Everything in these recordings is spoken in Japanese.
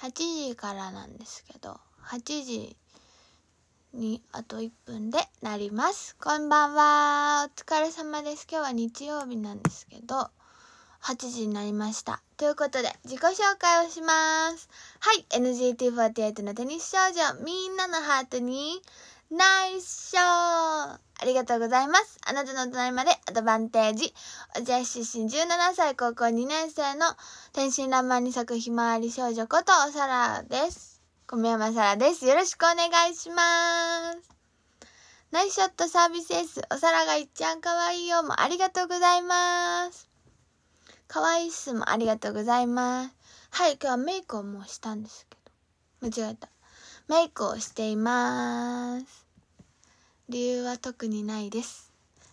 8時からなんですけど8時にあと1分でなりますこんばんはお疲れ様です今日は日曜日なんですけど8時になりましたということで自己紹介をしますはい NGT48 のテニス少女みんなのハートにナイスショーありがとうございます。あなたの隣までアドバンテージ。落合出身17歳高校2年生の天真爛漫に咲くひまわり少女ことおさらです。小宮山さらです。よろしくお願いします。ナイスショットサービスエース、おさらがいっちゃんかわいいよもありがとうございます。かわいいっすもありがとうございます。はい、今日はメイクをもうしたんですけど。間違えた。メイクをしています。理由は特にないです。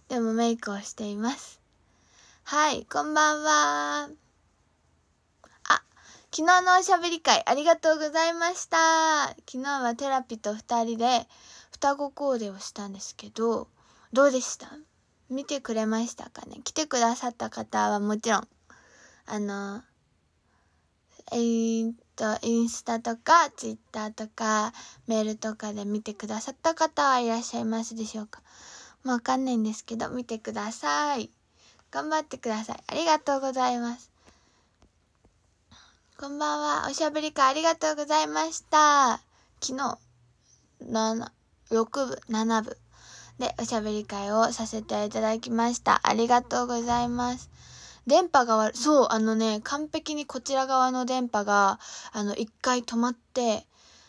でもメイクをしています。はい、こんばんは。あ、昨日のおしゃべり会ありがとうございました。昨日はテラピと2人で双子コーデをしたんですけど、どうでした見てくれましたかね来てくださった方はもちろん、あの、えー、と、インスタとか、ツイッターとか、メールとかで見てくださった方はいらっしゃいますでしょうか。まあ、わかんないんですけど、見てください。頑張ってください。ありがとうございます。こんばんは。おしゃべり会ありがとうございました。昨日、7、6部、7部でおしゃべり会をさせていただきました。ありがとうございます。電波が悪い、そう、あのね、完璧にこちら側の電波が、あの、1回止まって、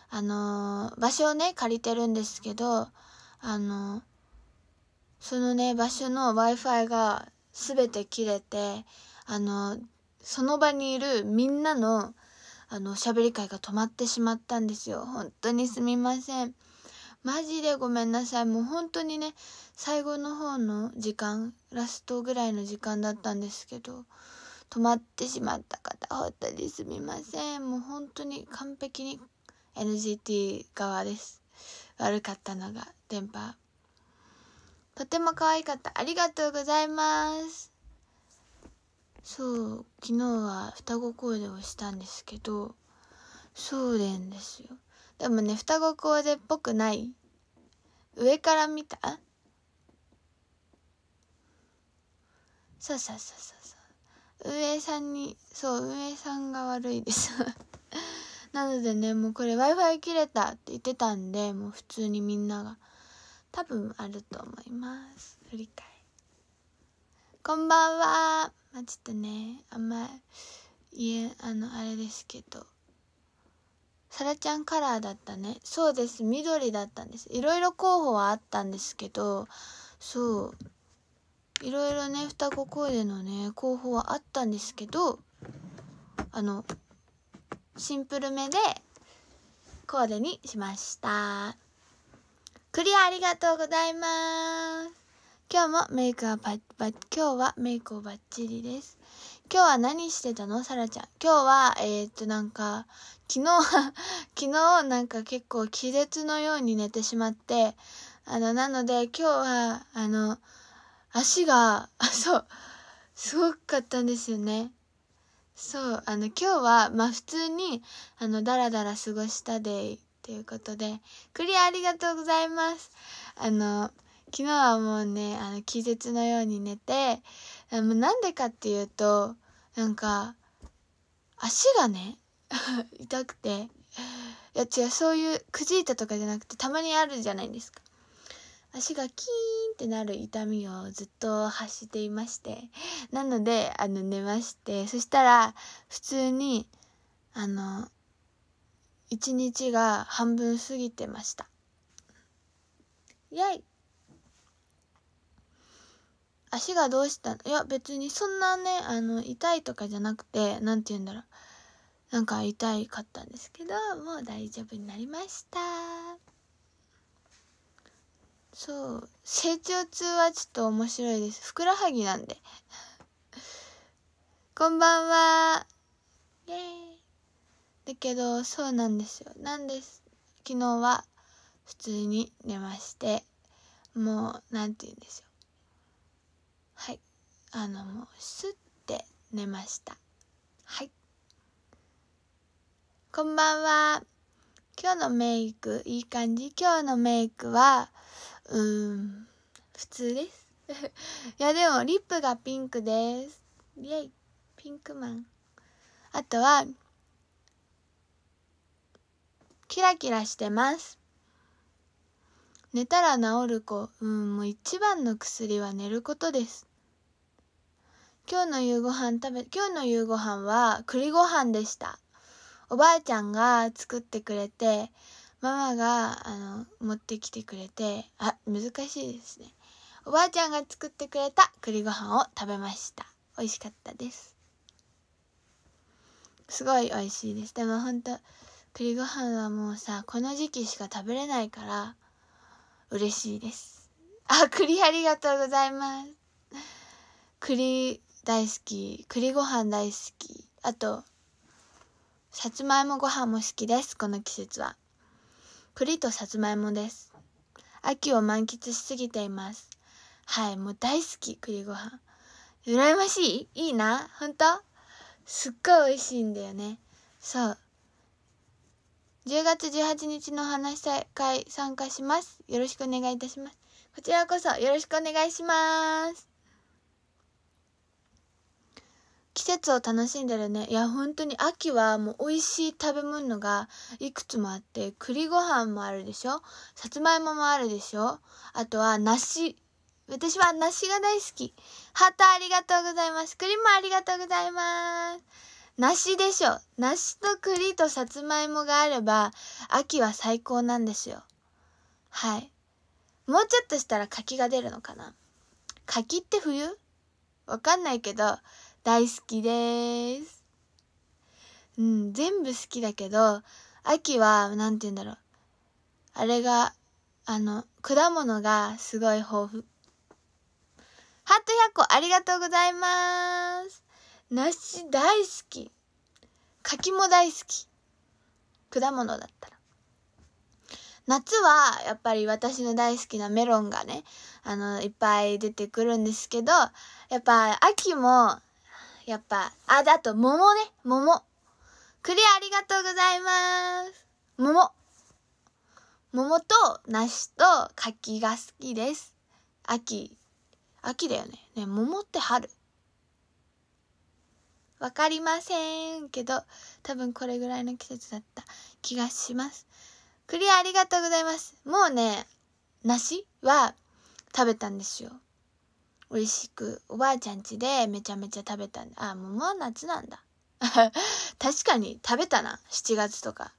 あのー、場所をね、借りてるんですけど、あのー、そのね、場所の Wi-Fi が全て切れて、あのー、その場にいるみんなの、あの、喋り会が止まってしまったんですよ。本当にすみません。マジでごめんなさい。もう本当にね、最後の方の時間、ラストぐらいの時間だったんですけど、止まってしまった方、本当にすみません。もう本当に完璧に NGT 側です。悪かったのが、電波。とても可愛かった。ありがとうございます。そう、昨日は双子コーデをしたんですけど、そうでんですよ。でもね、双子コーデっぽくない上から見たそうそうそうそうそう運営さんにそう運営さんが悪いです なのでねもうこれ w i f i 切れたって言ってたんでもう普通にみんなが多分あると思います振り返りこんばんはまあちょっとねあんま言えあのあれですけどサラちゃんカラーだったね。そうです。緑だったんです。いろいろ候補はあったんですけど、そう。いろいろね、双子コーデのね、候補はあったんですけど、あの、シンプルめでコーデにしました。クリアありがとうございます。今日もメイクはバッバッ、今日はメイクをバッチリです。今日は何してたのさらちゃん。今日は、えー、っと、なんか、昨日は、昨日なんか結構気絶のように寝てしまって、あの、なので今日は、あの、足が、そう、すごかったんですよね。そう、あの、今日は、まあ普通に、あの、だらだら過ごしたで、ということで、クリアありがとうございます。あの、昨日はもうね、あの、気絶のように寝て、あのなんでかっていうと、なんか、足がね、痛くていや違うそういうくじいたとかじゃなくてたまにあるじゃないですか足がキーンってなる痛みをずっと発していましてなのであの寝ましてそしたら普通にあの一日が半分過ぎてましたやい足がどうしたいや別にそんなねあの痛いとかじゃなくて何て言うんだろうなんか痛いかったんですけどもう大丈夫になりましたそう成長痛はちょっと面白いですふくらはぎなんでこんばんはイエーイだけどそうなんですよなんです昨日は普通に寝ましてもう何て言うんですよはいあのもうスッて寝ましたこんばんは。今日のメイク、いい感じ今日のメイクは、うーん、普通です。いや、でも、リップがピンクです。イェイ、ピンクマン。あとは、キラキラしてます。寝たら治る子、うん、もう一番の薬は寝ることです。今日の夕ご飯食べ、今日の夕ご飯は栗ご飯でした。おばあちゃんが作ってくれてママがあの持ってきてくれてあ難しいですねおばあちゃんが作ってくれた栗ご飯を食べました美味しかったですすごい美味しいですでも本当栗ご飯はもうさこの時期しか食べれないから嬉しいですあ栗ありがとうございます栗大好き栗ご飯大好きあとさつまいもご飯も好きです。この季節は。栗とさつまいもです。秋を満喫しすぎています。はい、もう大好き、栗ご飯。羨ましいいいな本当すっごい美味しいんだよね。そう。10月18日の話し会参加します。よろしくお願いいたします。こちらこそよろしくお願いします。季節を楽しんでるねいや本当に秋はもう美味しい食べ物がいくつもあって栗ご飯もあるでしょさつまいももあるでしょあとは梨私は梨が大好きハートありがとうございます栗もありがとうございます梨でしょ梨と栗とさつまいもがあれば秋は最高なんですよはいもうちょっとしたら柿が出るのかな柿って冬わかんないけど大好きです。うん、全部好きだけど、秋は、なんて言うんだろう。あれが、あの、果物がすごい豊富。ハート100個ありがとうございます。梨大好き。柿も大好き。果物だったら。夏はやっぱり私の大好きなメロンがね、あの、いっぱい出てくるんですけど、やっぱ秋もやっぱ、あ、あと、桃ね、桃。クリアありがとうございます。桃。桃と梨と柿が好きです。秋。秋だよね。ね、桃って春。わかりませんけど、多分これぐらいの季節だった気がします。クリアありがとうございます。もうね、梨は食べたんですよ。美味しく、おばあちゃん家でめちゃめちゃ食べたんだ。あ、桃は夏なんだ。確かに食べたな、7月とか。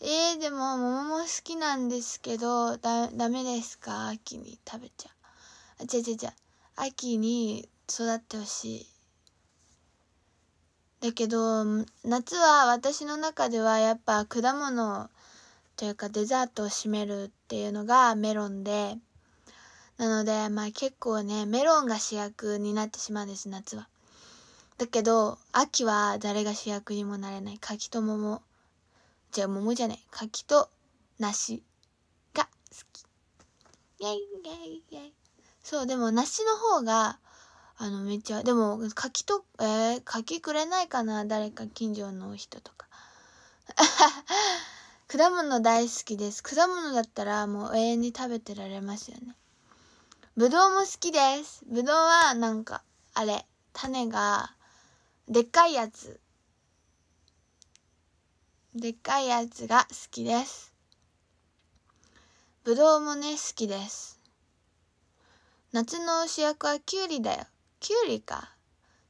えー、でも桃も好きなんですけど、だ、ダメですか秋に食べちゃう。あ、違う違う違う。秋に育ってほしい。だけど夏は私の中ではやっぱ果物というかデザートを占めるっていうのがメロンでなので、まあ結構ね、メロンが主役になってしまうんです、夏は。だけど、秋は誰が主役にもなれない。柿と桃。じゃあ桃じゃない。柿と梨が好き。イェイイェイイェイ。そう、でも梨の方が、あの、めっちゃ、でも柿と、えー、柿くれないかな誰か近所の人とか。果物大好きです。果物だったらもう永遠に食べてられますよね。ぶどうも好きです。ぶどうはなんか、あれ、種が、でっかいやつ。でっかいやつが好きです。ぶどうもね、好きです。夏の主役はきゅうりだよ。きゅうりか。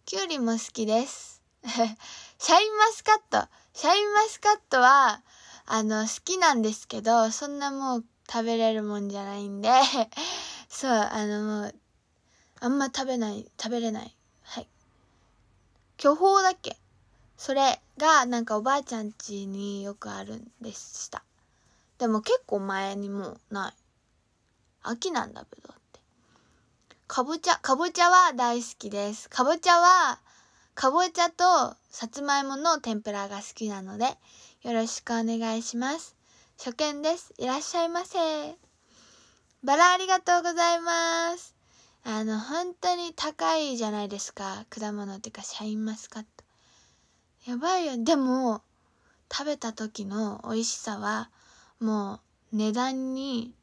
きゅうりも好きです。シャインマスカット。シャインマスカットは、あの、好きなんですけど、そんなもう食べれるもんじゃないんでそうあのあんま食べない食べれないはい巨峰だっけそれがなんかおばあちゃん家によくあるんでしたでも結構前にもうない秋なんだぶどうってかぼちゃかぼちゃは大好きですかぼちゃはかぼちゃとさつまいもの天ぷらが好きなのでよろしくお願いします初見ですいらっしゃいませバラありがとうございます。あの、本当に高いじゃないですか。果物っていうか、シャインマスカット。やばいよ。でも、食べた時の美味しさは、もう値段に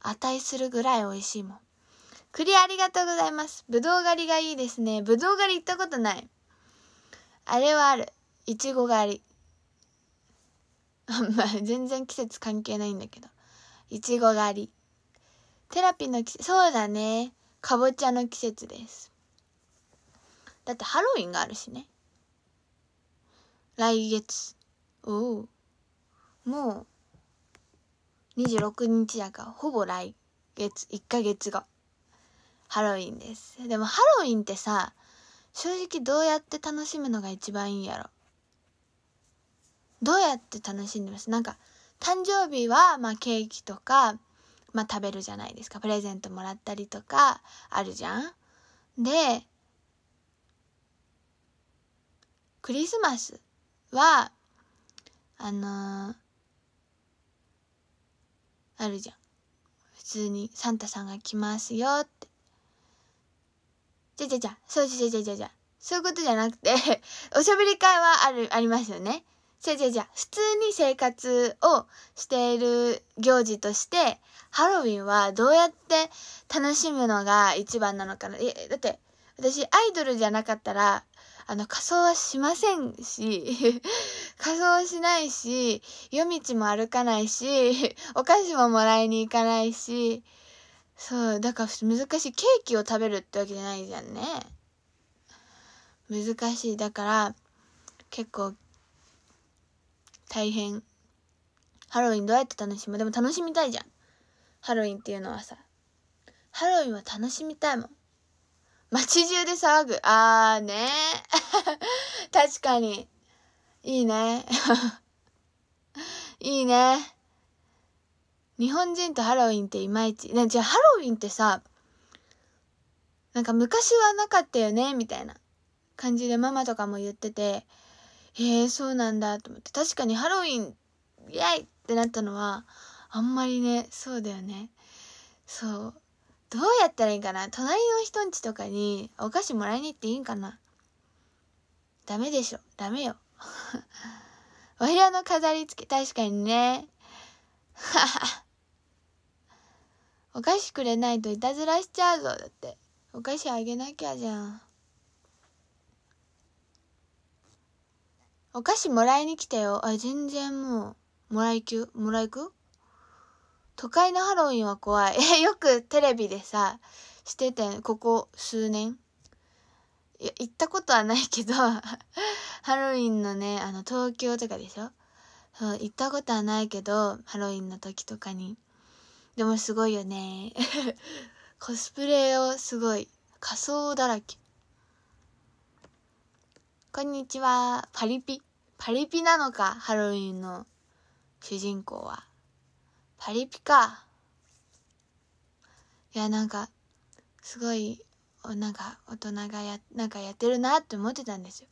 値するぐらい美味しいもん。栗ありがとうございます。ぶどう狩りがいいですね。ぶどう狩り行ったことない。あれはある。いちご狩り。まあ、全然季節関係ないんだけど。いちご狩り。テラピーの季節、そうだね。かぼちゃの季節です。だってハロウィンがあるしね。来月。おお。もう、26日だから、ほぼ来月、1ヶ月後。ハロウィンです。でもハロウィンってさ、正直どうやって楽しむのが一番いいんやろ。どうやって楽しんでますなんか、誕生日は、まあケーキとか、まあ、食べるじゃないですかプレゼントもらったりとかあるじゃん。でクリスマスはあのー、あるじゃん普通にサンタさんが来ますよってじゃじゃじゃそうじゃじゃじゃじゃそういうことじゃなくて おしゃべり会はあるありますよね違う違う違う。普通に生活をしている行事として、ハロウィンはどうやって楽しむのが一番なのかな。えだって、私アイドルじゃなかったら、あの、仮装はしませんし、仮装しないし、夜道も歩かないし、お菓子ももらいに行かないし、そう、だから難しい。ケーキを食べるってわけじゃないじゃんね。難しい。だから、結構大変ハロウィンどうやって楽しむでも楽しみたいじゃんハロウィンっていうのはさハロウィンは楽しみたいもん街中で騒ぐあーね 確かにいいね いいね日本人とハロウィンっていまいちねじゃあハロウィンってさなんか昔はなかったよねみたいな感じでママとかも言っててへえ、そうなんだと思って。確かにハロウィン、イエイってなったのは、あんまりね、そうだよね。そう。どうやったらいいかな隣の人んちとかにお菓子もらいに行っていいんかなダメでしょ。ダメよ。お部屋の飾り付け、確かにね。はは。お菓子くれないといたずらしちゃうぞ。だって。お菓子あげなきゃじゃん。お菓子もらいに来たよ。あ、全然もう、もらいきもらいく都会のハロウィンは怖い。え よくテレビでさ、してて、ここ数年。いや、行ったことはないけど ハロウィンのね、あの、東京とかでしょそう、行ったことはないけど、ハロウィンの時とかに。でもすごいよね。コスプレをすごい、仮装だらけ。こんにちは。パリピ。パリピなのか、ハロウィンの主人公は。パリピか。いや、なんか、すごい、なんか、大人がや、なんかやってるなって思ってたんですよ。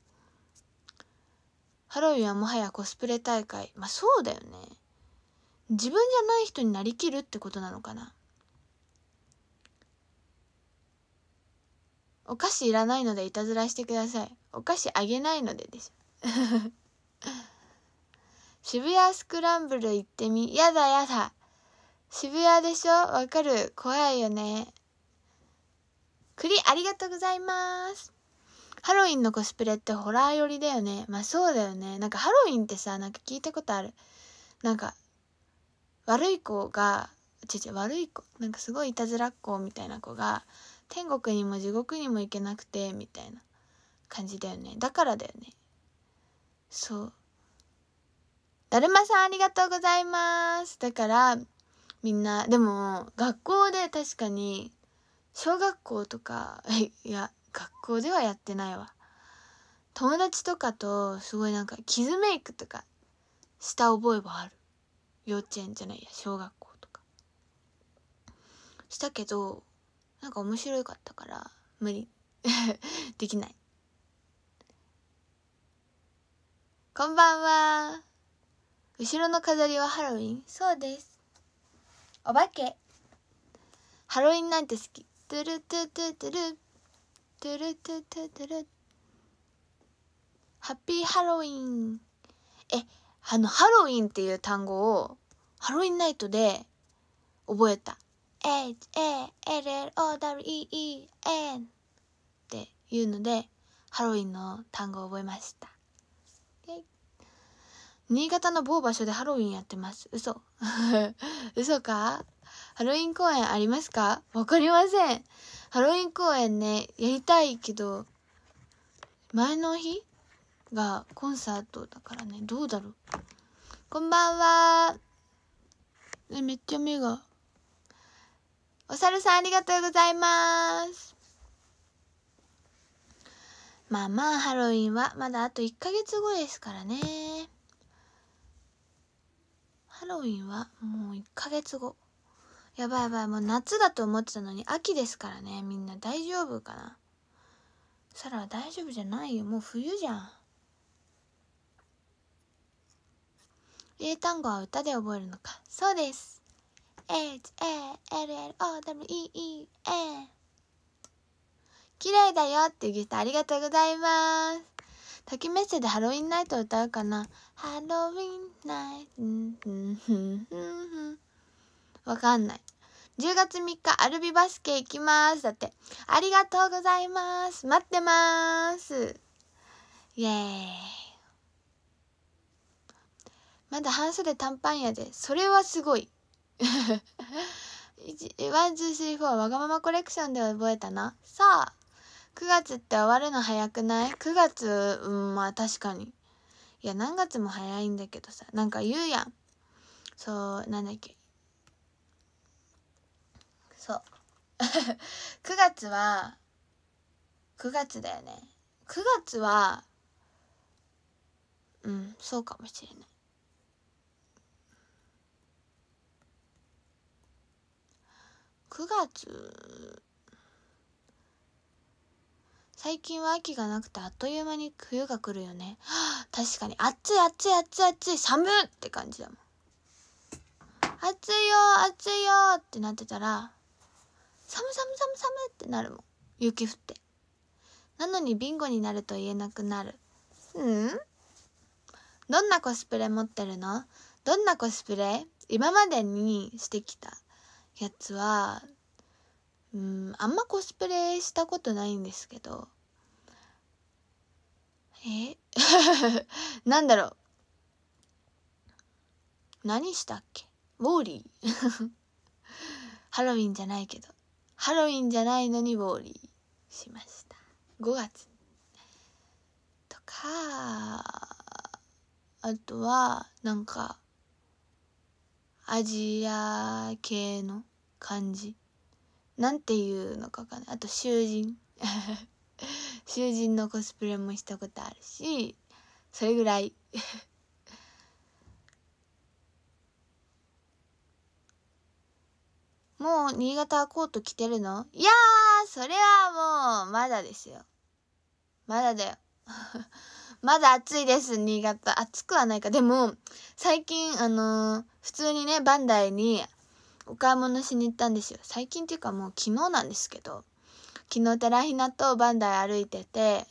ハロウィンはもはやコスプレ大会。まあ、そうだよね。自分じゃない人になりきるってことなのかな。お菓子いらないのでいたずらしてください。お菓子あげないのでです。渋谷スクランブル行ってみ、やだやだ。渋谷でしょわかる。怖いよね。栗ありがとうございます。ハロウィンのコスプレってホラー寄りだよね。まあそうだよね。なんかハロウィンってさ、なんか聞いたことある。なんか、悪い子が、ちち悪い子、なんかすごいいたずらっ子みたいな子が、天国にも地獄にも行けなくて、みたいな。感じだよねだからだよねそうだるまさんありがとうございますだからみんなでも学校で確かに小学校とか いや学校ではやってないわ友達とかとすごいなんかキズメイクとかした覚えはある幼稚園じゃないや小学校とかしたけどなんか面白かったから無理 できないこんばんは。後ろの飾りはハロウィンそうです。お化け。ハロウィンなんて好き。トゥルトゥトゥトゥル。トゥルトゥトゥトゥル。ハッピーハロウィン。え、あの、ハロウィンっていう単語を、ハロウィンナイトで覚えた。H, A, L, L, O, W, E, E, N っていうので、ハロウィンの単語を覚えました。新潟の某場所でハロウィンやってます。嘘。嘘かハロウィン公演ありますかわかりません。ハロウィン公演ね、やりたいけど、前の日がコンサートだからね、どうだろう。こんばんは。え、めっちゃ目が。お猿さんありがとうございます。まあまあ、ハロウィンはまだあと1ヶ月後ですからね。ハロウィンはもう1ヶ月後やばいやばいもう夏だと思ってたのに秋ですからねみんな大丈夫かなサラは大丈夫じゃないよもう冬じゃん英単語は歌で覚えるのかそうです h a l l o w e e a 綺麗だよっていうギストありがとうございます。滝メッセでハロウィンナイト歌うかなハロウィンないうんうんうんうんわかんない10月3日アルビバスケ行きますだってありがとうございます待ってますイエーイまだ半袖短パンやでそれはすごい ーフォーわがままコレクションで覚えたなさあ9月って終わるの早くない ?9 月うんまあ確かにいや、何月も早いんだけどさ、なんか言うやん。そう、なんだっけ。そう。9 月は、9月だよね。9月は、うん、そうかもしれない。9月最近は秋がなくてあっという間に冬が来るよね。確かに、暑い暑い暑い暑い寒って感じだもん。暑いよ暑いよってなってたら、寒寒寒寒ってなるもん。雪降って。なのにビンゴになると言えなくなる。うんどんなコスプレ持ってるのどんなコスプレ今までにしてきたやつは、うん、あんまコスプレしたことないんですけど、え なんだろう。何したっけウォーリー ハロウィンじゃないけど。ハロウィンじゃないのにウォーリーしました。5月。とか、あとは、なんか、アジア系の感じなんていうのかかなあと、囚人。囚人のコスプレもしたことあるし、それぐらい。もう新潟はコート着てるのいやー、それはもう、まだですよ。まだだよ。まだ暑いです、新潟。暑くはないか。でも、最近、あのー、普通にね、バンダイにお買い物しに行ったんですよ。最近っていうかもう昨日なんですけど、昨日テラヒナとバンダイ歩いてて、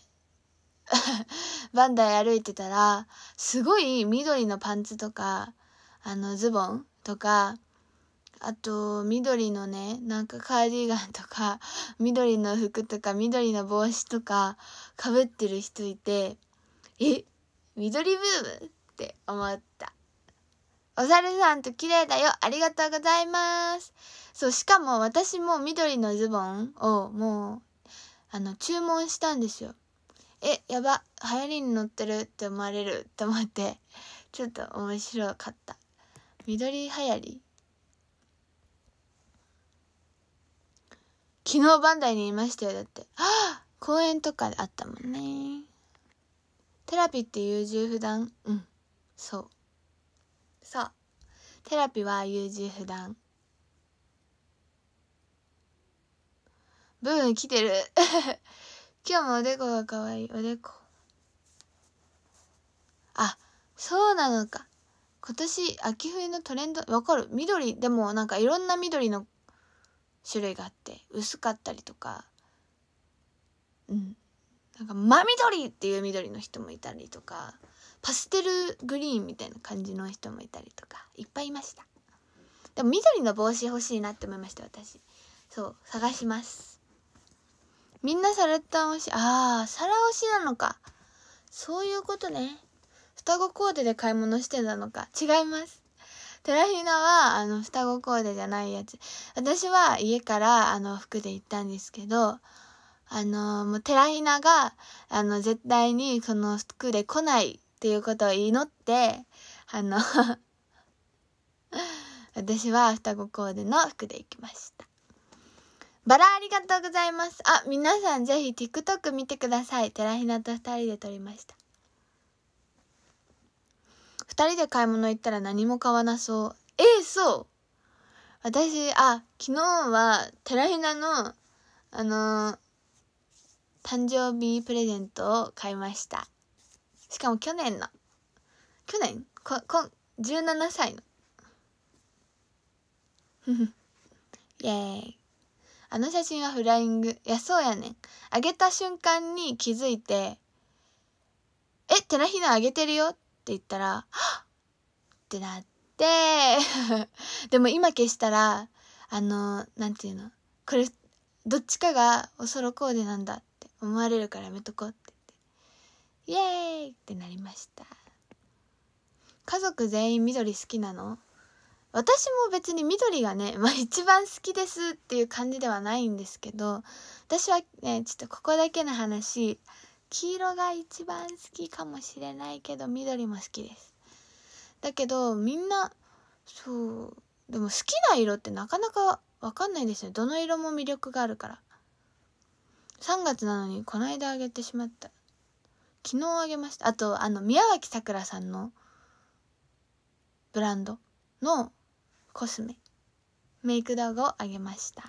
バンダイ歩いてたら、すごい緑のパンツとか、あのズボンとか、あと、緑のね、なんかカーディガンとか、緑の服とか、緑の帽子とか、かぶってる人いて、え、緑ブームって思った。お猿さんと綺麗だよ。ありがとうございます。そう、しかも私も緑のズボンをもう、あの、注文したんですよ。え、やば、流行りに乗ってるって思われると思って、ちょっと面白かった。緑流行り昨日バンダイにいましたよ、だって。は あ公園とかであったもんね。テラピって優柔不断うん、そう。そうテラピーは優柔不断ブーン来てる 今日もおでこがかわいいおでこあそうなのか今年秋冬のトレンドわかる緑でもなんかいろんな緑の種類があって薄かったりとかうんなんか真緑っていう緑の人もいたりとかパステルグリーンみたいな感じの人もいたりとかいっぱいいましたでも緑の帽子欲しいなって思いました私そう探しますみんなサラタン推しああ皿推しなのかそういうことね双子コーデで買い物してたのか違いますテラヒナはあの双子コーデじゃないやつ私は家からあの服で行ったんですけどあのもうテラヒナがあの絶対にその服で来ないっていうことを祈って、あの 私は双子コーデの服で行きました。バラありがとうございます。あ、皆さんぜひ TikTok 見てください。寺ひなと二人で撮りました。二人で買い物行ったら何も買わなそう。ええー、そう私、あ、昨日は寺ひなの、あのー、誕生日プレゼントを買いました。しかも去年の去年ここ17歳の イエーイあの写真はフライングいやそうやねんあげた瞬間に気づいて「えテラヒナあげてるよ」って言ったら「はっ!」ってなって でも今消したらあのなんていうのこれどっちかがおそろコーデなんだって思われるからやめとこうってイエーイってなりました家族全員緑好きなの私も別に緑がね、まあ、一番好きですっていう感じではないんですけど私はねちょっとここだけの話黄色が一番好きかもしれないけど緑も好きですだけどみんなそうでも好きな色ってなかなか分かんないですよどの色も魅力があるから3月なのにこの間あげてしまった昨日あげました。あと、あの、宮脇さくらさんのブランドのコスメ、メイク道具をあげました。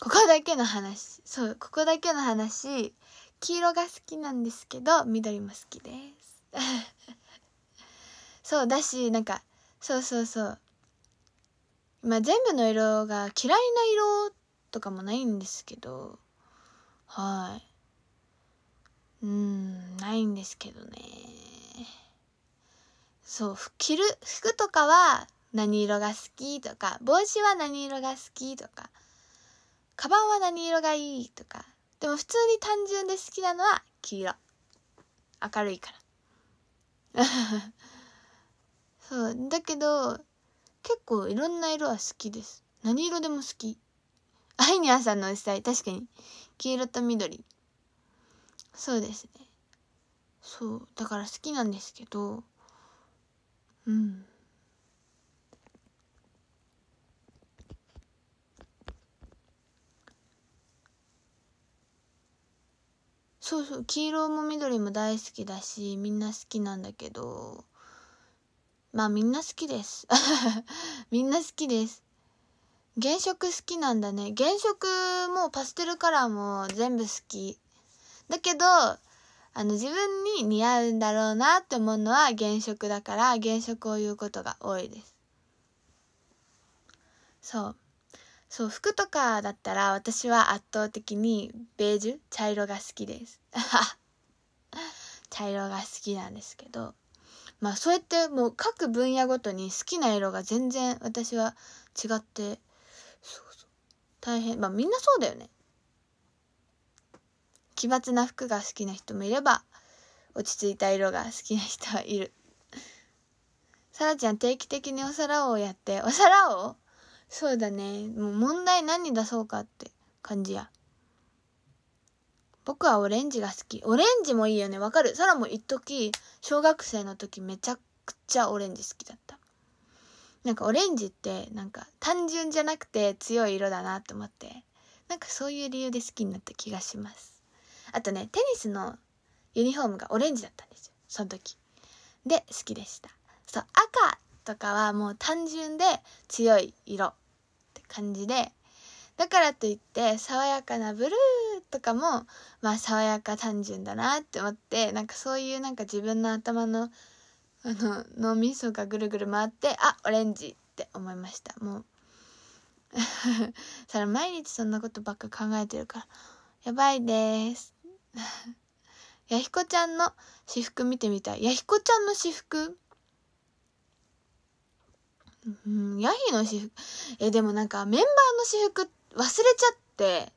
ここだけの話。そう、ここだけの話。黄色が好きなんですけど、緑も好きです。そうだし、なんか、そうそうそう。今全部の色が嫌いな色とかもないんですけど、はい。うん、ないんですけどね。そう、着る、服とかは何色が好きとか、帽子は何色が好きとか、カバンは何色がいいとか。でも普通に単純で好きなのは黄色。明るいから。そう、だけど、結構いろんな色は好きです。何色でも好き。あいにゃんさんのおじさん、い、確かに。黄色と緑そうですねそうだから好きなんですけどうんそうそう黄色も緑も大好きだしみんな好きなんだけどまあみんな好きです みんな好きです原色好きなんだね。原色もパステルカラーも全部好き。だけど、あの自分に似合うんだろうなって思うのは原色だから原色を言うことが多いです。そう。そう、服とかだったら私は圧倒的にベージュ、茶色が好きです。茶色が好きなんですけど。まあそうやってもう各分野ごとに好きな色が全然私は違って大変まあみんなそうだよね奇抜な服が好きな人もいれば落ち着いた色が好きな人はいるさらちゃん定期的にお皿をやってお皿をそうだねもう問題何出そうかって感じや僕はオレンジが好きオレンジもいいよねわかるさらも一時小学生の時めちゃくちゃオレンジ好きだったなんかオレンジってなんか単純じゃなくて強い色だなと思ってなんかそういう理由で好きになった気がしますあとねテニスのユニフォームがオレンジだったんですよその時で好きでしたそう赤とかはもう単純で強い色って感じでだからといって爽やかなブルーとかもまあ爽やか単純だなって思ってなんかそういうなんか自分の頭のあの脳みそがぐるぐる回ってあオレンジって思いましたもう そら毎日そんなことばっか考えてるからやばいですやひこちゃんの私服見てみたいやひこちゃんの私服うんやひの私服えでもなんかメンバーの私服忘れちゃって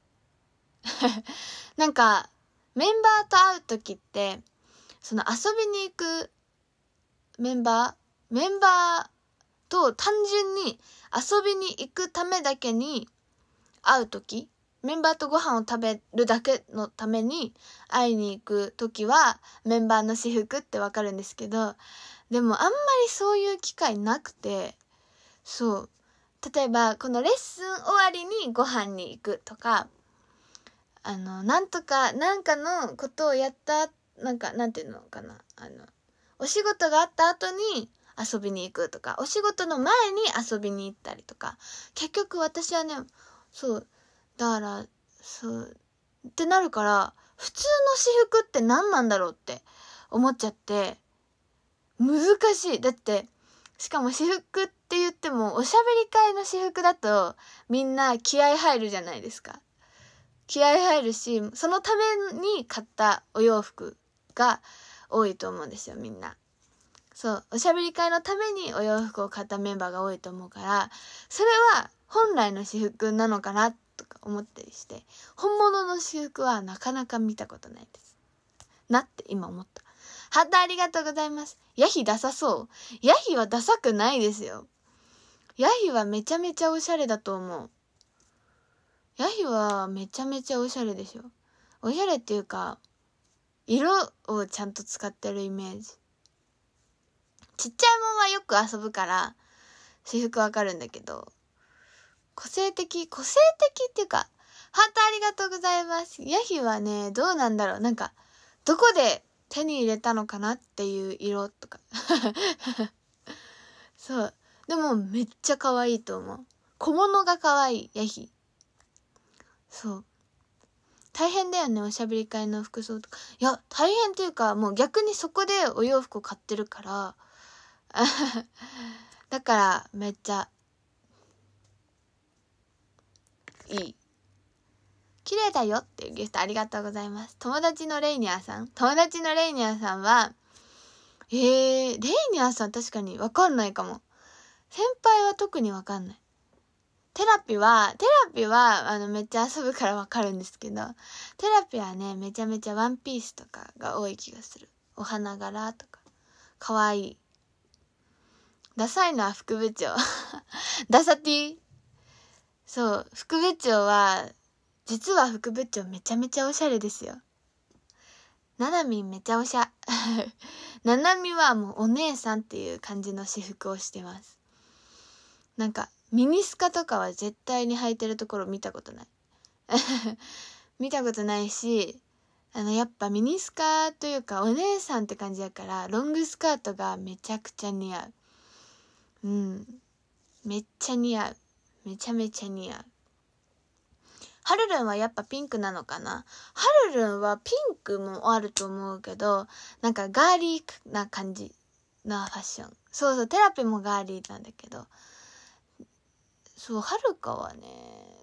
なんかメンバーと会う時ってその遊びに行くメンバー、メンバーと単純に遊びに行くためだけに会う時、メンバーとご飯を食べるだけのために会いに行く時はメンバーの私服ってわかるんですけど、でもあんまりそういう機会なくて、そう。例えば、このレッスン終わりにご飯に行くとか、あの、なんとか、なんかのことをやった、なんか、なんていうのかな、あの、お仕事があった後に遊びに行くとかお仕事の前に遊びに行ったりとか結局私はねそうだからそうってなるから普通の私服って何なんだろうって思っちゃって難しいだってしかも私服って言ってもおしゃべり会の私服だとみんな気合入るじゃないですか気合入るしそのために買ったお洋服が多いと思うんですよみんな。そうおしゃべり会のためにお洋服を買ったメンバーが多いと思うからそれは本来の私服なのかなとか思ったりして本物の私服はなかなか見たことないですなって今思ったハートありがとうございますヤヒダサそうヤヒはダサくないですよヤヒはめちゃめちゃおしゃれだと思うヤヒはめちゃめちゃおしゃれでしょおしゃれっていうか色をちゃんと使ってるイメージちっちゃいもんはよく遊ぶから私服わかるんだけど個性的個性的っていうかハートありがとうございますヤヒはねどうなんだろうなんかどこで手に入れたのかなっていう色とか そうでもめっちゃ可愛いと思う小物が可愛いヤヒそう大変だよねおしゃべり会の服装とかいや大変っていうかもう逆にそこでお洋服を買ってるから だからめっちゃいい綺麗だよっていうゲストありがとうございます友達のレイニアさん友達のレイニアさんはえー、レイニアさん確かにわかんないかも先輩は特にわかんないテラピは、テラピは、あの、めっちゃ遊ぶからわかるんですけど、テラピはね、めちゃめちゃワンピースとかが多い気がする。お花柄とか。かわいい。ダサいのは副部長。ダサティそう、副部長は、実は副部長めちゃめちゃおしゃれですよ。ななみんめちゃおしゃ。ななみはもうお姉さんっていう感じの私服をしてます。なんかミニスカとかは絶対に履いてるところ見たことない 見たことないしあのやっぱミニスカというかお姉さんって感じやからロングスカートがめちゃくちゃ似合ううんめっちゃ似合うめちゃめちゃ似合うはるるんはやっぱピンクなのかなはるるんはピンクもあると思うけどなんかガーリーな感じなファッションそうそうテラピもガーリーなんだけどそうはるかはね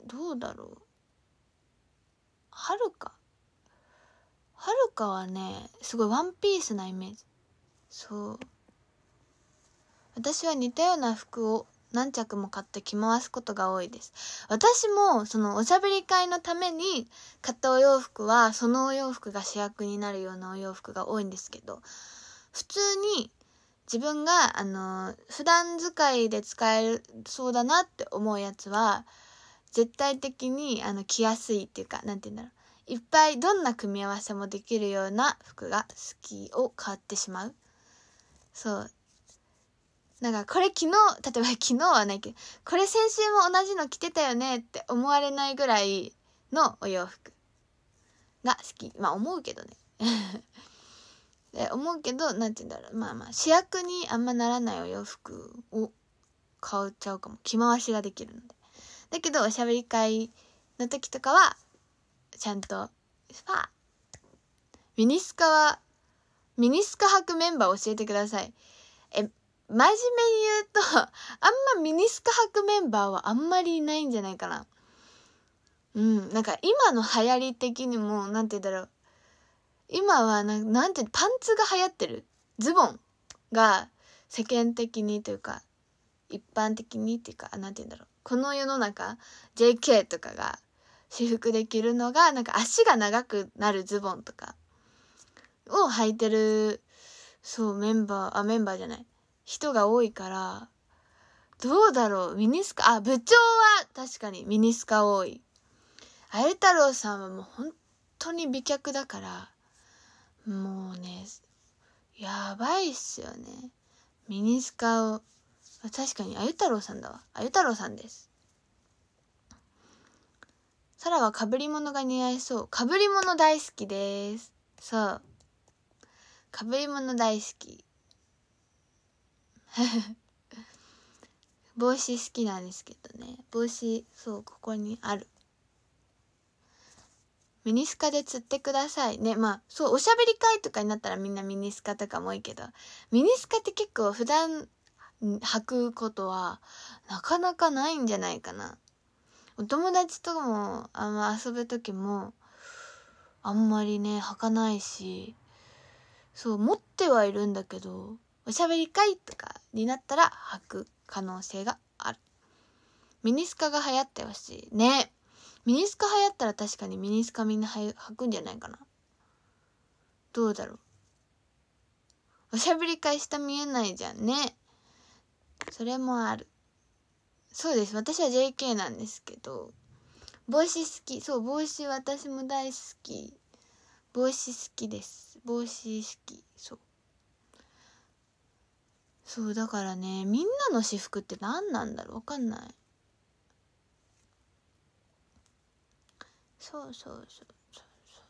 どうだろうはるかはるかはねすごいワンピースなイメージそう私は似たような服を何着も買って着回すことが多いです私もそのおしゃべり会のために買ったお洋服はそのお洋服が主役になるようなお洋服が多いんですけど普通に自分が、あの、普段使いで使えそうだなって思うやつは、絶対的に、あの、着やすいっていうか、何て言うんだろう。いっぱいどんな組み合わせもできるような服が好きを変わってしまう。そう。なんかこれ昨日、例えば 昨日はないけど、これ先週も同じの着てたよねって思われないぐらいのお洋服が好き。まあ思うけどね。っ思うけど何て言うんだろうまあまあ主役にあんまならないお洋服を買っちゃうかも着回しができるのでだけどおしゃべり会の時とかはちゃんとスパミニスカはミニスカ履くメンバー教えてくださいえ真面目に言うとあんまミニスカ履くメンバーはあんまりいないんじゃないかなうんなんか今の流行り的にも何て言うんだろう今はなんてパンツが流行ってるズボンが世間的にというか一般的にっていうか何て言うんだろうこの世の中 JK とかが私服できるのがなんか足が長くなるズボンとかを履いてるそうメンバーあメンバーじゃない人が多いからどうだろうミニスカあ部長は確かにミニスカ多いあゆ太郎さんはもう本当に美脚だからもうねやばいっすよねミニスカを確かにあゆ太郎さんだわあゆ太郎さんですサラはかぶり物が似合いそうかぶり物大好きですそうかぶり物大好き 帽子好きなんですけどね帽子そうここにあるミニスカで釣ってくださいねまあそうおしゃべり会とかになったらみんなミニスカとかもいいけどミニスカって結構普段履くことはなかなかないんじゃないかなお友達ともあの遊ぶ時もあんまりね履かないしそう持ってはいるんだけどおしゃべり会とかになったら履く可能性があるミニスカが流行ってほしいねミニスカ流行ったら確かにミニスカみんなは履くんじゃないかな。どうだろう。おしゃべり会下見えないじゃんね。それもある。そうです。私は JK なんですけど、帽子好き。そう、帽子私も大好き。帽子好きです。帽子好き。そう。そう、だからね、みんなの私服って何なんだろうわかんない。そうそうそうそうそうそ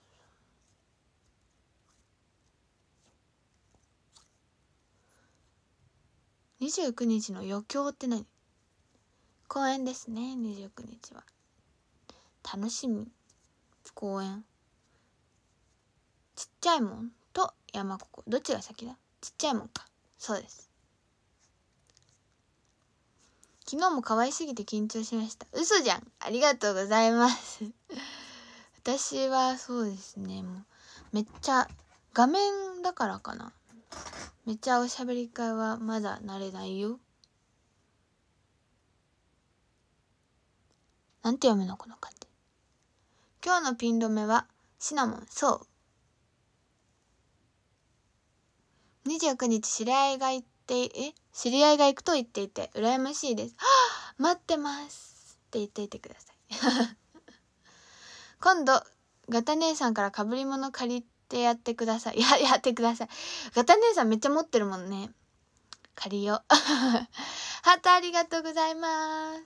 う29日の余興って何公演ですね29日は楽しみ公演ちっちゃいもんと山ここどっちが先だちっちゃいもんかそうです昨日も可愛すぎて緊張しました。嘘じゃんありがとうございます 私はそうですね、もう、めっちゃ、画面だからかな。めっちゃおしゃべり会はまだ慣れないよ。なんて読むのこの漢字。今日のピン止めは、シナモン、そう。29日、知り合いが行っってえ知り合いが行くと言っていて羨ましいです、はあ、待ってますって言っていてください 今度ガタ姉さんから被り物借りてやってくださいややってくださいガタ姉さんめっちゃ持ってるもんね借りよう ハートありがとうございます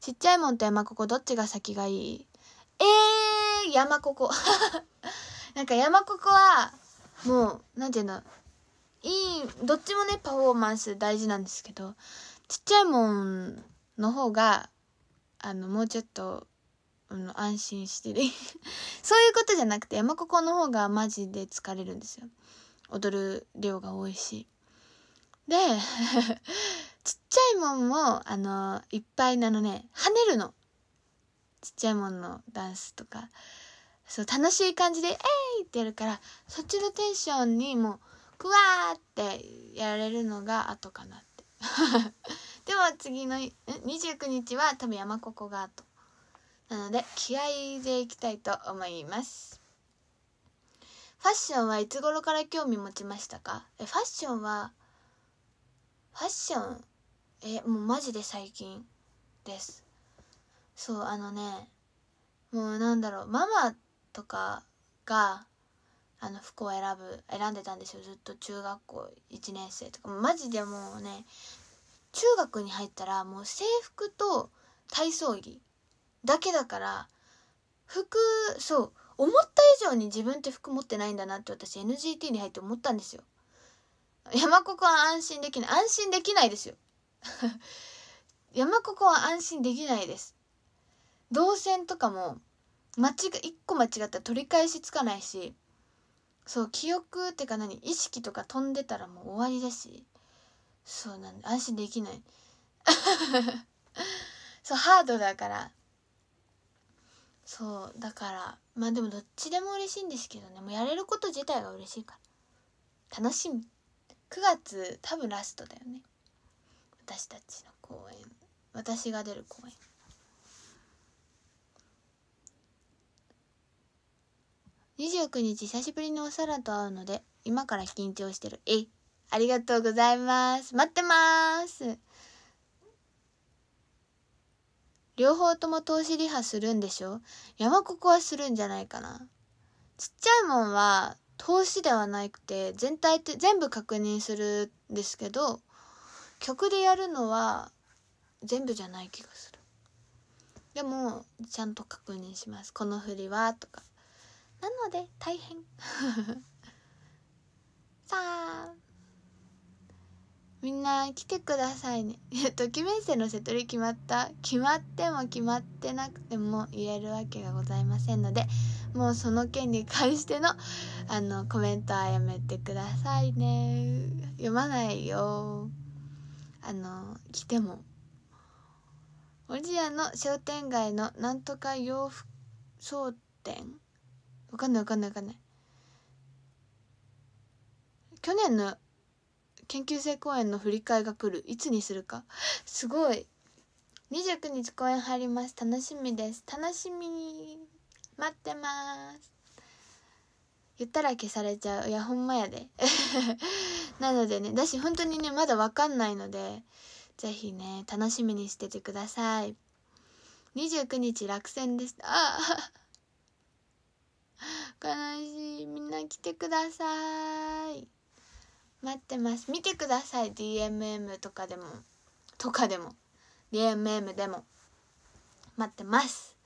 ちっちゃいもんと山ここどっちが先がいいえー、山ここ なんか山ここはもう何て言うのいいどっちもねパフォーマンス大事なんですけどちっちゃいもんの方があのもうちょっと、うん、安心してる そういうことじゃなくて山ここの方がマジで疲れるんですよ踊る量が多いしで ちっちゃいもんもあのいっぱいなのね跳ねるのちっちゃいもんのダンスとかそう楽しい感じで「えい!」ってやるからそっちのテンションにもうくわーってやれるのが後かなって では次の29日は多分山ここが後なので気合でいきたいと思いますファッションはいつ頃から興味持ちましたかえファッションはファッションえもうマジで最近ですそうあのねもうなんだろうママとかがあの服を選ぶ選んでたんですよずっと中学校1年生とかマジでもうね中学に入ったらもう制服と体操着だけだから服そう思った以上に自分って服持ってないんだなって私 NGT に入って思ったんですよ山ここは安心できない安心できないですよ 山ここは安心できないです動線とかも間違一個間違ったら取り返しつかないしそう記憶っていうか何意識とか飛んでたらもう終わりだしそうなん安心できない そうハードだからそうだからまあでもどっちでも嬉しいんですけどねもうやれること自体が嬉しいから楽しみ9月多分ラストだよね私たちの公演私が出る公演29日久しぶりにお皿と会うので、今から緊張してる。えありがとうございます。待ってます。両方とも投資リハするんでしょ山ここはするんじゃないかな。ちっちゃいもんは投資ではなくて全体って全部確認するんですけど曲でやるのは全部じゃない気がするでもちゃんと確認しますこの振りはとかなので大変 さあみんな来てくださいねえっとメ名生の瀬取り決まった決まっても決まってなくても言えるわけがございませんのでもうその件に関してのあのコメントはやめてくださいね読まないよあの来てもおじやの商店街のなんとか洋服商店わかんないわかんないわかんない。去年の研究生公演の振り替えが来る。いつにするか。すごい。29日公演入ります。楽しみです。楽しみに待ってます。言ったら消されちゃう。いや、ほんまやで。なのでね、だし本当にね、まだわかんないので、ぜひね、楽しみにしててください。29日落選です。ああ悲しいみんな来てください待ってます見てください DMM とかでもとかでも DMM でも待ってます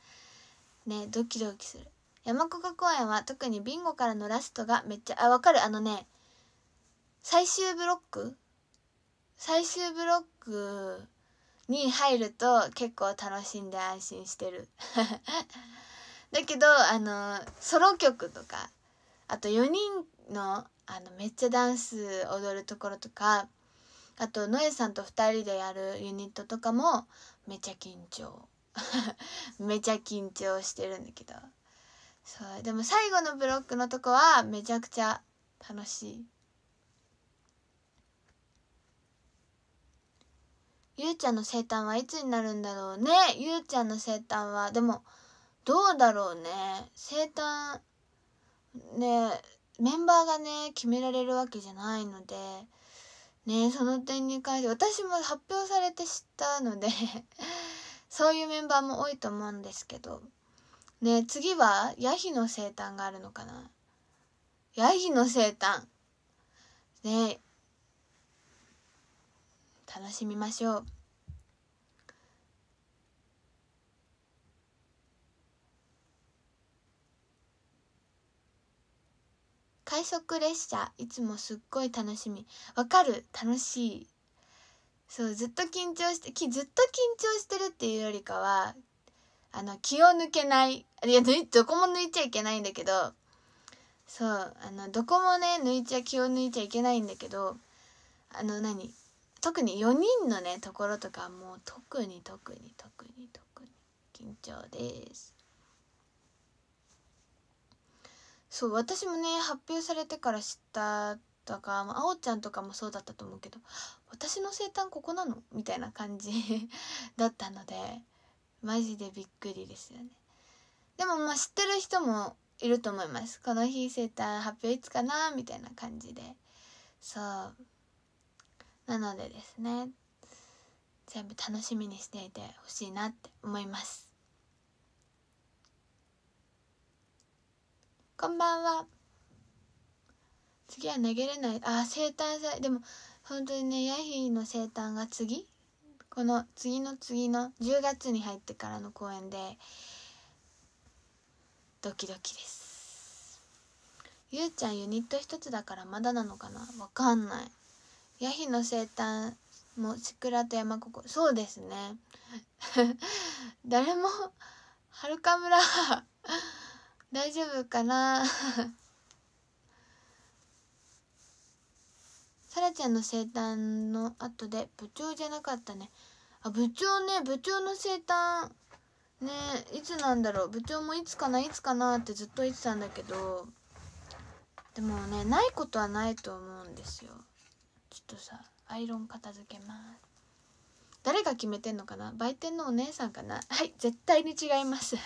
ねドキドキする山国公園は特にビンゴからのラストがめっちゃあわかるあのね最終ブロック最終ブロックに入ると結構楽しんで安心してるだけどあのソロ曲とかあと4人のあのめっちゃダンス踊るところとかあとノエさんと2人でやるユニットとかもめちゃ緊張 めちゃ緊張してるんだけどそうでも最後のブロックのとこはめちゃくちゃ楽しいゆうちゃんの生誕はいつになるんだろうねゆうちゃんの生誕はでもどうだろうね生誕ねメンバーがね決められるわけじゃないのでねその点に関して私も発表されて知ったので そういうメンバーも多いと思うんですけどね次はヤヒの生誕があるのかなヤヒの生誕ね楽しみましょう。快速列車いつもすっごい楽しみわかる楽しいそうずっと緊張してきずっと緊張してるっていうよりかはあの気を抜けないいやどこも抜いちゃいけないんだけどそうあのどこもね抜いちゃ気を抜いちゃいけないんだけどあの何特に4人のねところとかもう特に特に特に特に緊張です。そう私もね発表されてから知ったとか、まあおちゃんとかもそうだったと思うけど私の生誕ここなのみたいな感じ だったのでマジでびっくりですよねでもまあ知ってる人もいると思いますこの日生誕発表いつかなみたいな感じでそうなのでですね全部楽しみにしていてほしいなって思いますこんばんは次は投げれないあ生誕祭でも本当にねヤヒーの生誕が次この次の次の10月に入ってからの公演でドキドキですゆうちゃんユニット一つだからまだなのかなわかんないヤヒの生誕もシクラと山ここそうですね 誰もはるか村大丈夫かなさら ちゃんの生誕の後で部長じゃなかったねあ部長ね部長の生誕ねいつなんだろう部長もいつかないつかなってずっと言ってたんだけどでもねないことはないと思うんですよちょっとさアイロン片付けます誰が決めてんのかな売店のお姉さんかなはい絶対に違います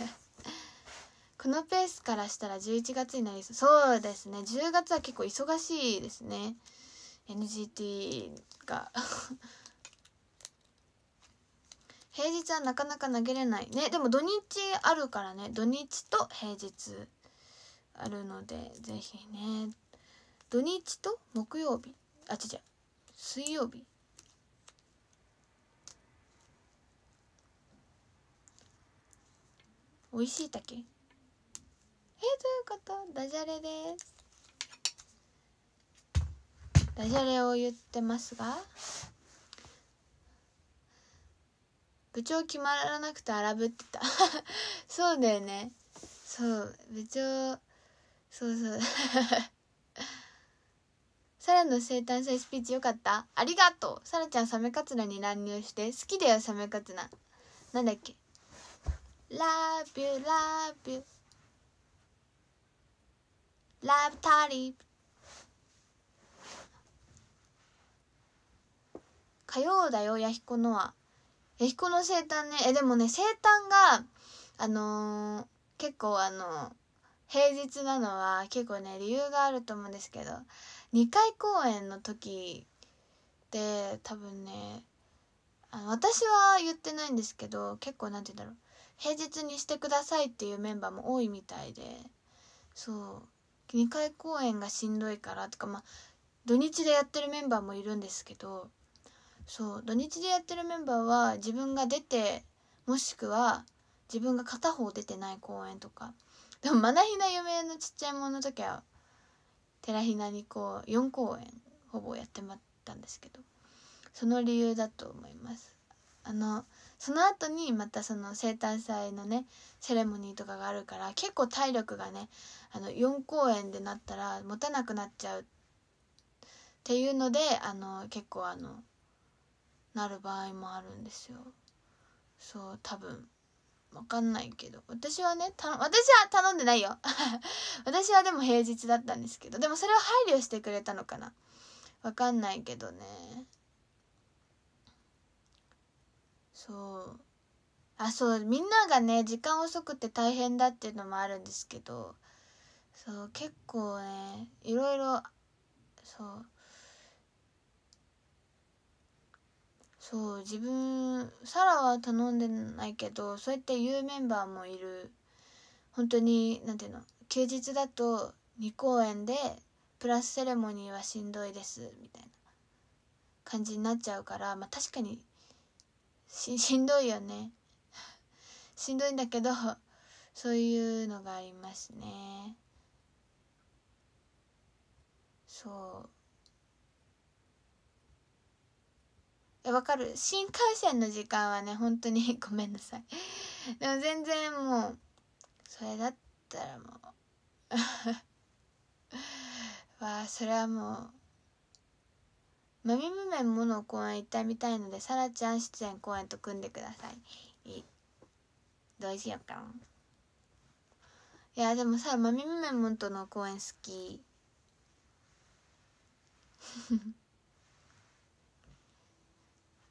このペースからしたら11月になりそうそうですね10月は結構忙しいですね NGT が 平日はなかなか投げれないねでも土日あるからね土日と平日あるのでぜひね土日と木曜日あ違う水曜日美味しいたけどういうことダジャレですダジャレを言ってますが部長決まらなくて荒ぶってた そうだよねそう部長そうそう サラの生誕祭スピーチよかったありがとうサラちゃんサメカツラに乱入して好きだよサメカツラなんだっけラビュラビュラブタリ火曜だよ弥彦のは弥彦の生誕ねえでもね生誕があのー、結構あの平日なのは結構ね理由があると思うんですけど2回公演の時で多分ねあの私は言ってないんですけど結構なんて言うんだろう平日にしてくださいっていうメンバーも多いみたいでそう2回公演がしんどいからとかまあ土日でやってるメンバーもいるんですけどそう土日でやってるメンバーは自分が出てもしくは自分が片方出てない公演とかでも「まなひな夢」のちっちゃいものの時は寺ひなにこう4公演ほぼやってもらったんですけどその理由だと思います。あのその後にまたその生誕祭のねセレモニーとかがあるから結構体力がねあの4公演でなったら持たなくなっちゃうっていうのであの結構あのなる場合もあるんですよそう多分わかんないけど私はね私は頼んでないよ 私はでも平日だったんですけどでもそれを配慮してくれたのかなわかんないけどねそうあそうみんながね時間遅くて大変だっていうのもあるんですけどそう結構ねいろいろそうそう自分サラは頼んでないけどそうやって言うメンバーもいる本当に何ていうの休日だと2公演でプラスセレモニーはしんどいですみたいな感じになっちゃうからまあ確かにし しんどいよねしんどいんだけどそういうのがありますねそうえわかる新幹線の時間はね本当に ごめんなさいでも全然もうそれだったらもう わあそれはもうマミムメもモの公園行ってみたいので、さらちゃん出演公演と組んでください。いどうしようかな。いや、でもさ、マむめメンんとの公演好き。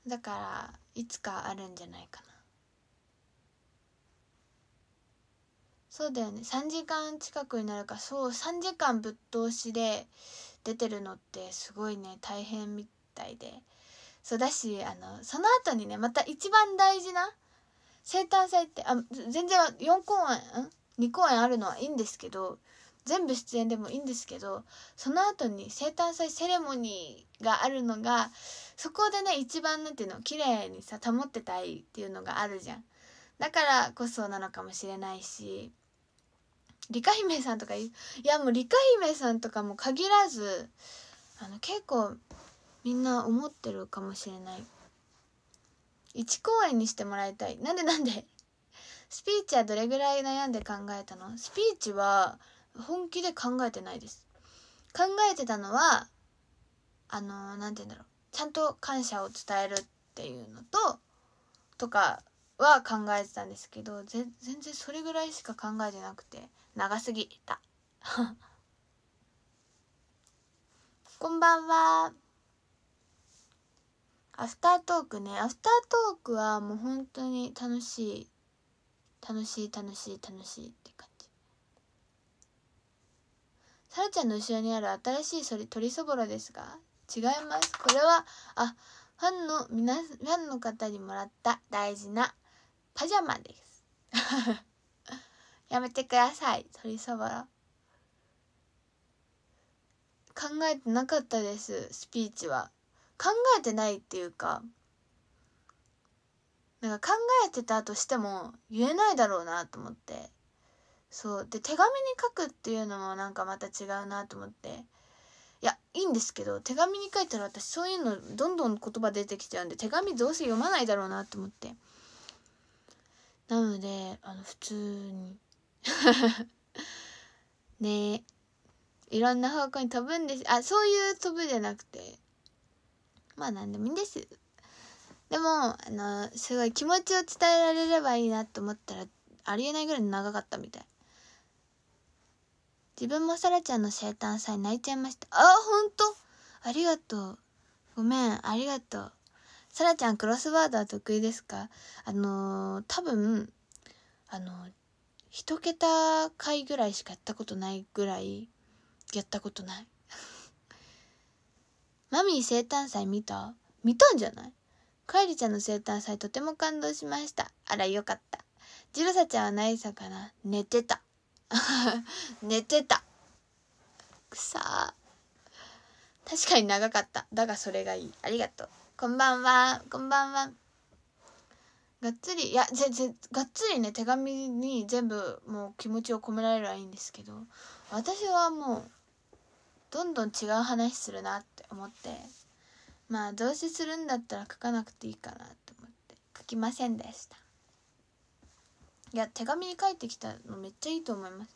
だからいつかあるんじゃないかなそうだよね3時間近くになるかそう3時間ぶっ通しで出てるのってすごいね大変みたいでそうだしあのその後にねまた一番大事な生誕祭ってあ全然4公演ん2公演あるのはいいんですけど全部出演でもいいんですけどその後に生誕祭セレモニーがあるのがそこでね一番なんていうの綺麗にさ保ってたいっていうのがあるじゃんだからこそなのかもしれないしリカ姫さんとかいやもうリカ姫さんとかも限らずあの結構みんな思ってるかもしれない1公演にしてもらいたいなんでなんでスピーチはどれぐらい悩んで考えたのスピーチは本気で考えてないです考えてたのはあの何て言うんだろうちゃんと感謝を伝えるっていうのととかは考えてたんですけど全然それぐらいしか考えてなくて長すぎた こんばんはアフタートークねアフタートークはもう本当に楽しい楽しい楽しい楽しいって感じさらちゃんの後ろにある新しい鳥そぼろですが違いますこれはあファンの皆ファンの方にもらった大事なパジャマですやめてください鶏そば考えてなかったですスピーチは考えてないっていうかなんか考えてたとしても言えないだろうなと思ってそうで手紙に書くっていうのもなんかまた違うなと思っていやいいんですけど手紙に書いたら私そういうのどんどん言葉出てきちゃうんで手紙どうせ読まないだろうなと思ってなのであの普通に ねいろんな方向に飛ぶんですあそういう飛ぶじゃなくてまあ何でもいいんですでもあのすごい気持ちを伝えられればいいなと思ったらありえないぐらい長かったみたい自分もさらちゃんの生誕祭泣いちゃいましたあほんとありがとうごめんありがとうさらちゃんクロスワードは得意ですかあのー、多分あのー一桁回ぐらいしかやったことないぐらいやったことない マミー生誕祭見た見たんじゃないかエりちゃんの生誕祭とても感動しましたあらよかったジロサちゃんはないさかな寝てた 寝てたくさ確かに長かっただがそれがいいありがとうこんばんはこんばんはがっつりいや全然がっつりね手紙に全部もう気持ちを込められればいいんですけど私はもうどんどん違う話するなって思ってまあどうせするんだったら書かなくていいかなと思って書きませんでしたいや手紙に書いてきたのめっちゃいいと思います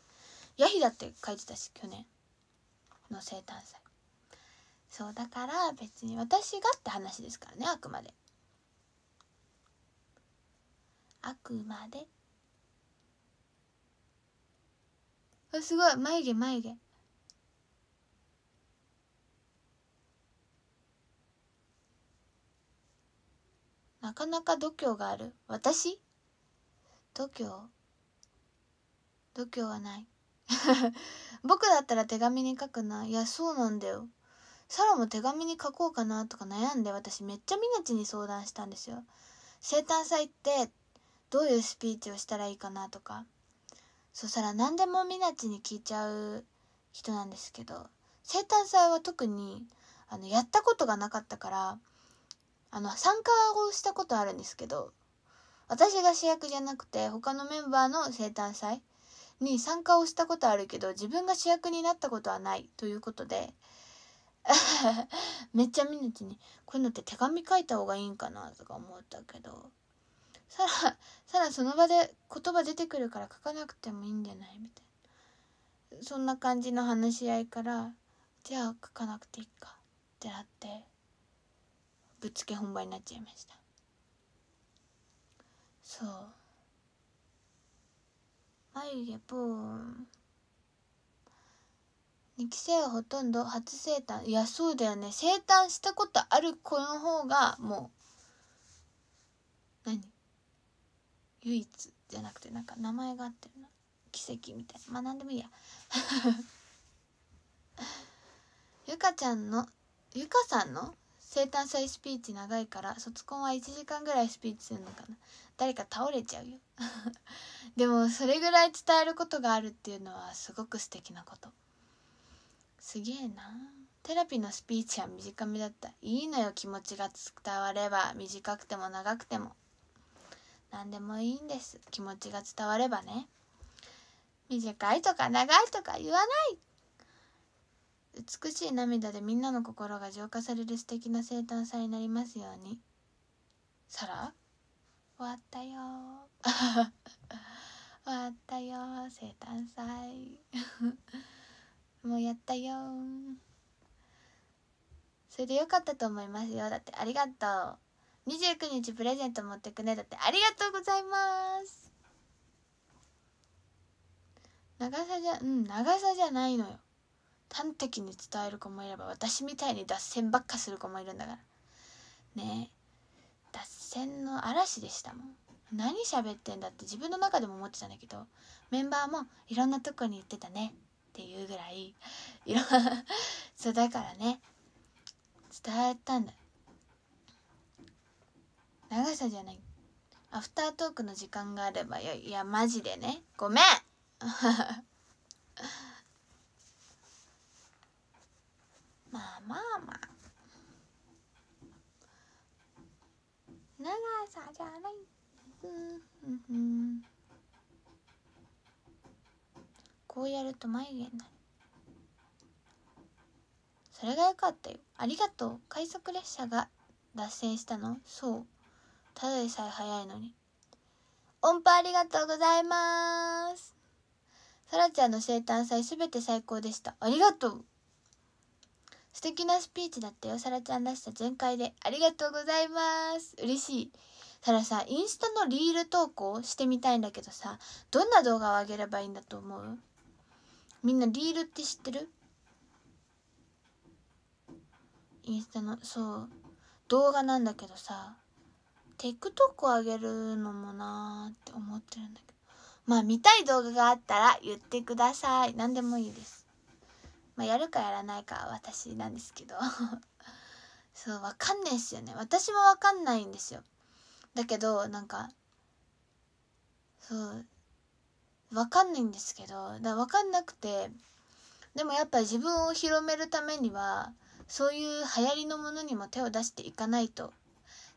ヤヒだって書いてたし去年の生誕祭そうだから別に私がって話ですからねあくまであくまであすごい眉毛眉毛なかなか度胸がある私度胸度胸はない 僕だったら手紙に書くないやそうなんだよサラも手紙に書こうかなとか悩んで私めっちゃみなちに相談したんですよ生誕祭ってどういうスピーチをしたらいいかなとかそしたら何でもみなちに聞いちゃう人なんですけど生誕祭は特にあのやったことがなかったからあの参加をしたことあるんですけど私が主役じゃなくて他のメンバーの生誕祭に参加をしたことあるけど自分が主役になったことはないということで めっちゃみなちにこういうのって手紙書いた方がいいんかなとか思ったけどさらさらその場で言葉出てくるから書かなくてもいいんじゃないみたいなそんな感じの話し合いからじゃあ書かなくていいかってなってぶっつけ本番になっちゃいましたそう眉毛ポーン2期生はほとんど初生誕いやそうだよね生誕したことある子の方がもう何唯一じゃなくてなんか名前があってるな奇跡みたいなまあ何でもいいや ゆかちゃんのゆかさんの生誕祭スピーチ長いから卒婚は1時間ぐらいスピーチするのかな誰か倒れちゃうよ でもそれぐらい伝えることがあるっていうのはすごく素敵なことすげえなテラピーのスピーチは短めだったいいのよ気持ちが伝われば短くても長くても何でもいいんです気持ちが伝わればね短いとか長いとか言わない美しい涙でみんなの心が浄化される素敵な生誕祭になりますようにサラ終わったよ 終わったよ生誕祭 もうやったよそれでよかったと思いますよだってありがとう29日プレゼント持ってくねだってありがとうございます長さじゃうん長さじゃないのよ端的に伝える子もいれば私みたいに脱線ばっかする子もいるんだからねえ脱線の嵐でしたもん何喋ってんだって自分の中でも思ってたんだけどメンバーもいろんなとこに行ってたねっていうぐらいいろ そうだからね伝えたんだ長さじゃないアフタートークの時間があればよいやマジでねごめん まあまあまあ長さじゃない、うん、こうやると眉毛になるそれが良かったよありがとう快速列車が脱線したのそうただでさえ早いのに。音符ありがとうございます。さらちゃんの生誕祭すべて最高でした。ありがとう。素敵なスピーチだったよ。さらちゃんらしさ全開で。ありがとうございます。嬉しい。たださ、インスタのリール投稿してみたいんだけどさ、どんな動画を上げればいいんだと思うみんなリールって知ってるインスタの、そう、動画なんだけどさ、TikTok を上げるのもなーって思ってるんだけど。まあ見たい動画があったら言ってください。何でもいいです。まあやるかやらないかは私なんですけど。そう、わかんないっすよね。私もわかんないんですよ。だけど、なんか、そう、わかんないんですけど、だわかんなくて、でもやっぱ自分を広めるためには、そういう流行りのものにも手を出していかないと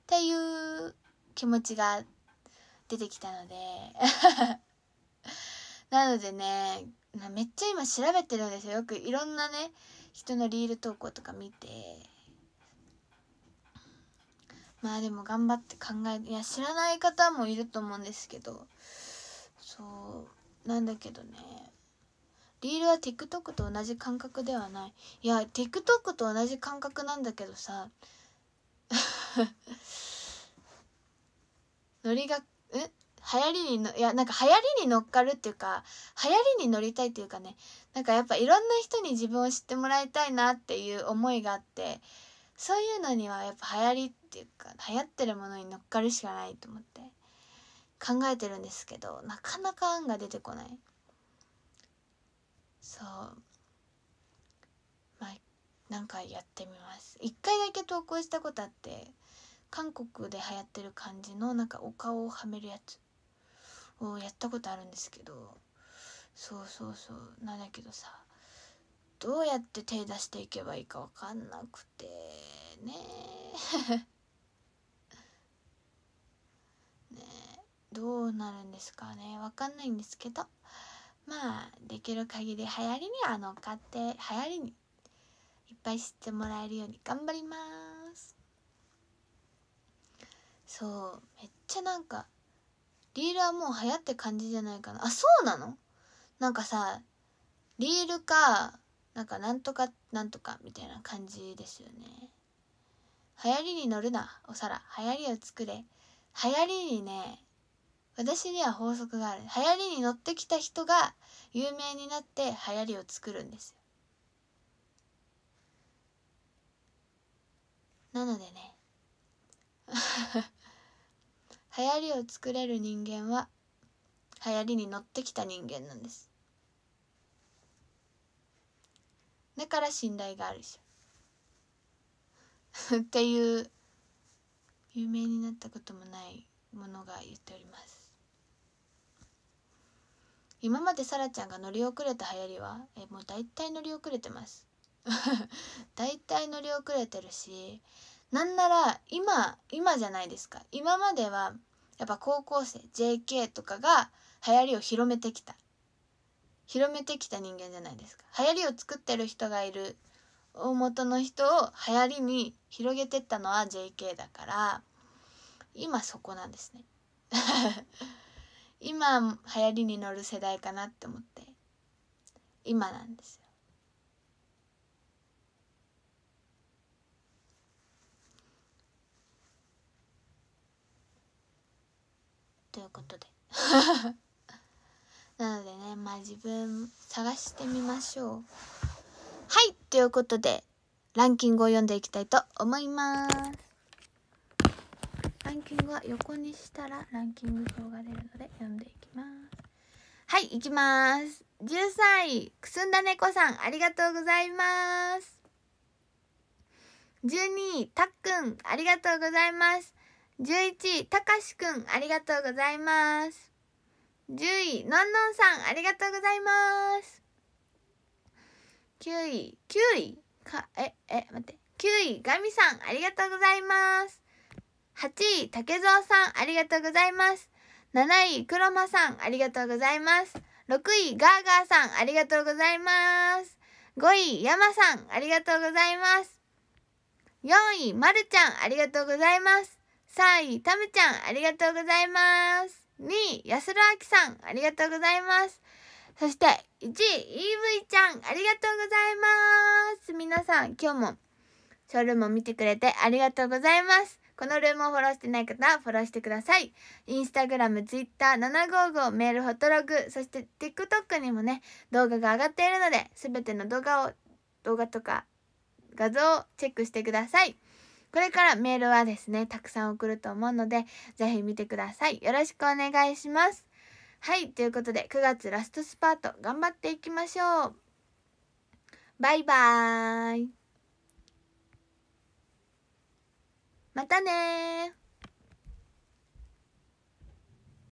っていう気持ちが出てきたので なのでねめっちゃ今調べてるんですよよくいろんなね人のリール投稿とか見てまあでも頑張って考えいや知らない方もいると思うんですけどそうなんだけどねリールは TikTok と同じ感覚ではないいや TikTok と同じ感覚なんだけどさ ノリがえ流行りにのいやなんか流行りに乗っかるっていうか流行りに乗りたいっていうかねなんかやっぱいろんな人に自分を知ってもらいたいなっていう思いがあってそういうのにはやっぱ流行りっていうか流行ってるものに乗っかるしかないと思って考えてるんですけどなかなか案が出てこないそうん回やってみます一回だけ投稿したことあって韓国で流行ってる感じのなんかお顔をはめるやつをやったことあるんですけどそうそうそうなんだけどさどうやって手出していけばいいか分かんなくてねねどうなるんですかね分かんないんですけどまあできる限り流行りにはの買って流行りにいっぱい知ってもらえるように頑張りますそうめっちゃなんかリールはもう流行って感じじゃないかなあそうなのなんかさリールかなんかなんとかなんとかみたいな感じですよね流行りに乗るなお皿流行りを作れ流行りにね私には法則がある流行りに乗ってきた人が有名になって流行りを作るんですなのでね 流行りを作れる人間は流行りに乗ってきた人間なんですだから信頼があるでしょ っていう有名になったこともないものが言っております今までさらちゃんが乗り遅れた流行りはえもう大体乗り遅れてます大体乗り遅れてるしなんなら今今じゃないですか今まではやっぱ高校生 JK とかが流行りを広めてきた広めてきた人間じゃないですか流行りを作ってる人がいる大元の人を流行りに広げてったのは JK だから今そこなんですね 今流行りに乗る世代かなって思って今なんですよということで なのでねまあ自分探してみましょうはいということでランキングを読んでいきたいと思いますランキングは横にしたらランキング表が出るので読んでいきますはい、いきます。13位、くすんだ猫さん、ありがとうございます。12位、たっくん、ありがとうございます。11位、たかしくん、ありがとうございます。10位、のんのんさん、ありがとうございます。9位、9位か、え、え、待って。9位、ガミさん、ありがとうございます。8位、竹蔵さん、ありがとうございます。7位、ろまさん、ありがとうございます。6位、ガーガーさん、ありがとうございます。5位、まさん、ありがとうございます。4位、まるちゃん、ありがとうございます。3位、たむちゃん、ありがとうございます。2位、やすろあきさん、ありがとうございます。そして、1位、EV ちゃん、ありがとうございます。皆さん、今日も、ショールームを見てくれてありがとうございます。このルームをフォローしてない方はフォローしてください。インスタグラム、ツイッター、755、メール、フォトログ、そして TikTok にもね、動画が上がっているので、すべての動画を、動画とか画像をチェックしてください。これからメールはですね、たくさん送ると思うので、ぜひ見てください。よろしくお願いします。はい、ということで9月ラストスパート頑張っていきましょう。バイバーイ。またね